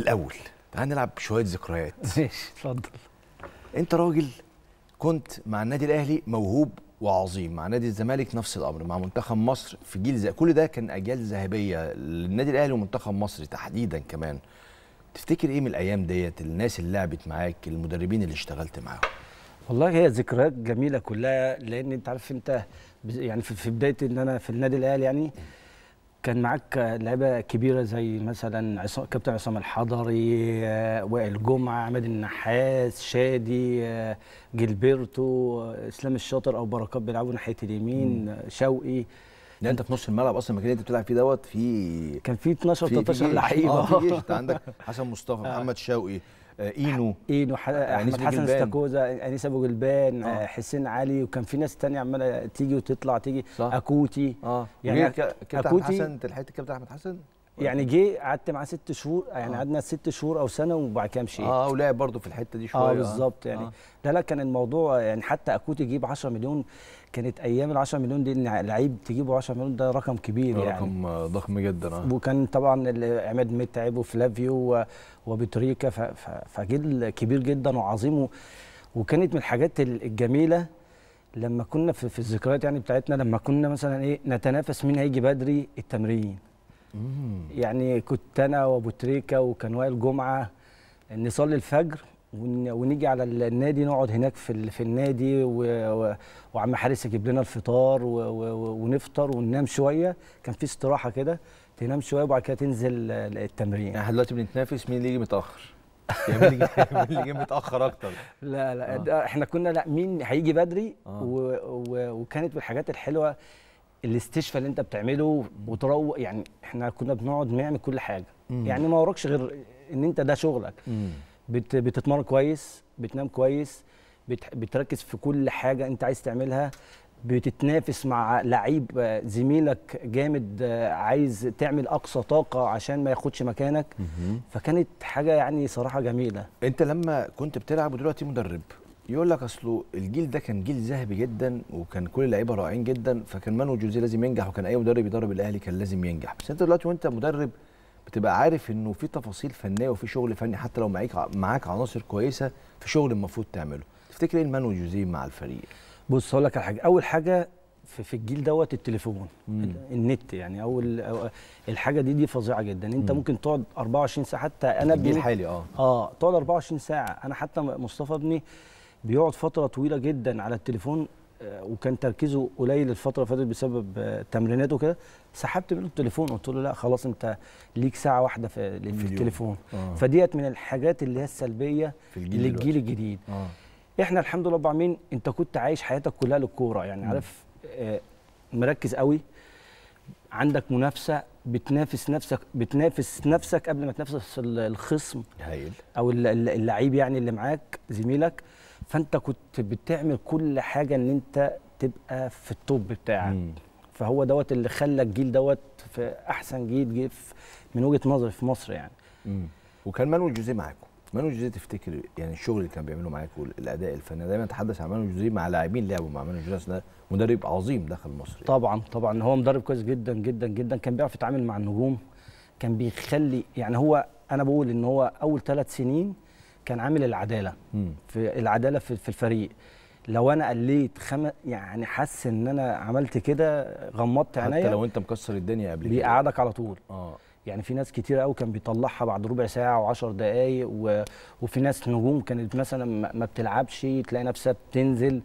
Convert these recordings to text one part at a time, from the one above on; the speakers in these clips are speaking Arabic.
الاول تعال نلعب شويه ذكريات ماشي اتفضل انت راجل كنت مع النادي الاهلي موهوب وعظيم مع نادي الزمالك نفس الامر مع منتخب مصر في جيل زي كل ده كان اجيال ذهبيه للنادي الاهلي ومنتخب مصر تحديدا كمان تفتكر ايه من الايام ديت الناس اللي لعبت معاك المدربين اللي اشتغلت معاهم والله هي ذكريات جميله كلها لان انت عارف انت يعني في بدايه ان انا في النادي الاهلي يعني كان معاك لعيبه كبيره زي مثلا عصام كابتن عصام الحضري آه، وائل جمعه عماد النحاس شادي آه، جيلبرتو آه، اسلام الشاطر او بركات بيلعبوا ناحيه اليمين شوقي ده يعني انت في نص الملعب اصلا المكان اللي انت بتلعب فيه دوت في كان في 12 13 لعيبه اه في عندك حسن مصطفى محمد شوقي اينو اينو ح... آه، احمد حسن استاكوزا انيس ابو جلبان آه. آه. حسين علي وكان في ناس ثانيه عماله تيجي وتطلع تيجي صح. اكوتي اه يعني كابتن حسن انت لحقت الكابتن احمد حسن يعني جه قعدت معاه ست شهور يعني آه. قعدنا آه. ست شهور او سنه وبعد كده مشيت اه ولعب برضه في الحته دي شويه اه بالظبط يعني آه. لا لا كان الموضوع يعني حتى اكوتي يجيب 10 مليون كانت ايام ال 10 مليون دي ان لعيب تجيبه 10 مليون ده رقم كبير رقم يعني رقم ضخم جدا اه وكان طبعا عماد متعب وفلافيو وبتريكا فجيل كبير جدا وعظيم وكانت من الحاجات الجميله لما كنا في الذكريات يعني بتاعتنا لما كنا مثلا ايه نتنافس مين هيجي بدري التمرين يعني كنت انا وابو تريكه وكان وائل جمعه نصلي الفجر ونيجي على النادي نقعد هناك في في النادي وعم حارس يجيب لنا الفطار ونفطر وننام شويه كان في استراحه كده تنام شويه وبعد كده تنزل التمرين احنا دلوقتي بنتنافس مين اللي يجي متاخر يعني مين اللي يجي, متاخر اكتر لا لا آه. احنا كنا لا مين هيجي بدري آه. و... و... وكانت من الحاجات الحلوه الاستشفاء اللي انت بتعمله وتروق يعني احنا كنا بنقعد نعمل كل حاجه مم. يعني ما وراكش غير ان انت ده شغلك بت بتتمرن كويس بتنام كويس بت بتركز في كل حاجه انت عايز تعملها بتتنافس مع لعيب زميلك جامد عايز تعمل اقصى طاقه عشان ما ياخدش مكانك مم. فكانت حاجه يعني صراحه جميله انت لما كنت بتلعب ودلوقتي مدرب يقول لك اصله الجيل ده كان جيل ذهبي جدا وكان كل اللعيبه رائعين جدا فكان مانو جوزيه لازم ينجح وكان اي مدرب يدرب الاهلي كان لازم ينجح بس انت دلوقتي وانت مدرب بتبقى عارف انه في تفاصيل فنيه وفي شغل فني حتى لو معاك معاك عناصر كويسه في شغل المفروض تعمله تفتكر ايه مانو جوزيه مع الفريق بص هقول لك على حاجه اول حاجه في, في الجيل دوت التليفون النت يعني اول أو الحاجه دي دي فظيعه جدا انت مم. ممكن تقعد 24 ساعه حتى انا الجيل الحالي اه اه تقعد 24 ساعه انا حتى مصطفى ابني بيقعد فتره طويله جدا على التليفون آه، وكان تركيزه قليل الفتره اللي فاتت بسبب آه، تمريناته كده سحبت منه التليفون قلت له لا خلاص انت ليك ساعه واحده في, في التليفون آه. فديت من الحاجات اللي هي السلبيه للجيل الجديد آه. احنا الحمد لله رب العالمين انت كنت عايش حياتك كلها للكوره يعني م. عارف آه مركز قوي عندك منافسه بتنافس نفسك بتنافس نفسك قبل ما تنافس الخصم هايل او اللعيب يعني اللي معاك زميلك فانت كنت بتعمل كل حاجه ان انت تبقى في التوب بتاعك فهو دوت اللي خلى الجيل دوت في احسن جيل جه من وجهه نظري في مصر يعني مم. وكان مانويل جوزيه معاكم مانويل جوزيه تفتكر يعني الشغل اللي كان بيعمله معاكم الاداء الفني دايما اتحدث عن مانويل جوزيه مع لاعبين لعبوا مع مانويل جوزيه ده مدرب عظيم داخل مصر يعني. طبعا طبعا هو مدرب كويس جدا جدا جدا كان بيعرف يتعامل مع النجوم كان بيخلي يعني هو انا بقول ان هو اول ثلاث سنين كان عامل العداله في العداله في, في الفريق لو انا قليت خم... يعني حس ان انا عملت كده غمضت عينيا حتى لو انت مكسر الدنيا قبل كده بيقعدك على طول اه يعني في ناس كتير قوي كان بيطلعها بعد ربع ساعه و10 دقائق و... وفي ناس نجوم كانت مثلا ما بتلعبش تلاقي نفسها بتنزل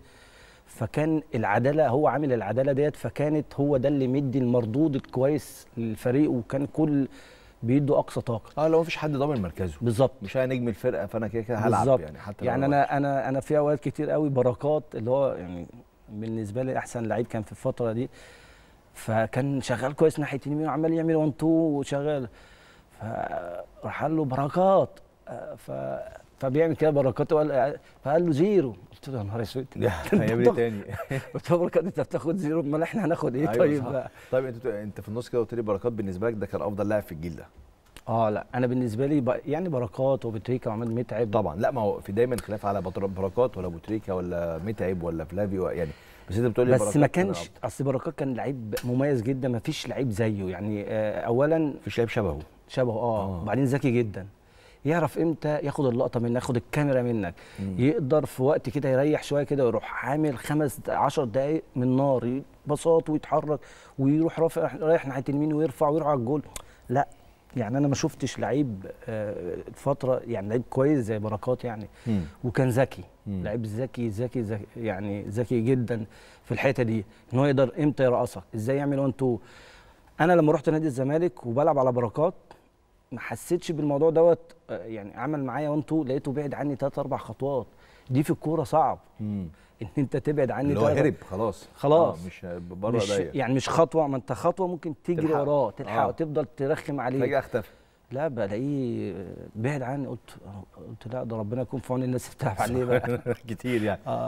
فكان العداله هو عامل العداله ديت فكانت هو ده اللي مدي المردود الكويس للفريق وكان كل بيدوا اقصى طاقه اه لو مفيش حد ضامن مركزه بالظبط مش انا نجم الفرقه فانا كده كده هلعب بالزبط. يعني حتى يعني انا انا انا في اوقات كتير قوي بركات اللي هو يعني بالنسبه لي احسن لعيب كان في الفتره دي فكان شغال كويس ناحيه اليمين وعمال يعمل 1 2 وشغال فراح له بركات آه، ف فبيعمل كده بركات وقال فقال له زيرو قلت له يا نهار اسود هيعمل ايه تاني؟ قلت له بركات انت بتاخد زيرو امال احنا هناخد ايه أيوة، طيب بقى طيب انت انت في النص كده قلت لي بركات بالنسبه لك ده كان افضل لاعب في الجيل ده اه لا انا بالنسبه لي ب... يعني بركات وبوتريكا وعماد متعب طبعا لا ما هو في دايما خلاف على بركات ولا بوتريكا ولا متعب ولا فلافيو يعني بس انت بتقولي بس ما كانش اصل بركات كان لعيب مميز جدا ما فيش لعيب زيه يعني آه، اولا اولا فيش لعيب شبهه شبهه اه, آه. وبعدين ذكي جدا يعرف امتى ياخد اللقطه منك ياخد الكاميرا منك مم. يقدر في وقت كده يريح شويه كده ويروح عامل خمس 10 دقائق من نار بساط ويتحرك ويروح رافع رايح ناحيه اليمين ويرفع ويروح على الجول لا يعني انا ما شفتش لعيب آه، فتره يعني لعيب كويس زي بركات يعني مم. وكان ذكي لعيب ذكي ذكي يعني ذكي جدا في الحته دي ان هو يقدر امتى يرقصك ازاي يعمل وان تو انا لما رحت نادي الزمالك وبلعب على بركات ما حسيتش بالموضوع دوت آه، يعني عمل معايا 1 2 لقيته بعد عني ثلاث اربع خطوات دي في الكوره صعب ان انت تبعد عني اللي هو هرب خلاص خلاص آه مش بره مش يعني مش خطوه ما انت خطوه ممكن تجري وراه تلحقه آه. تفضل ترخم عليه فجاه اختفى لا بلاقيه بعد عني قلت قلت لا ده ربنا يكون في عون الناس اللي بتلعب عليه بقى كتير يعني آه.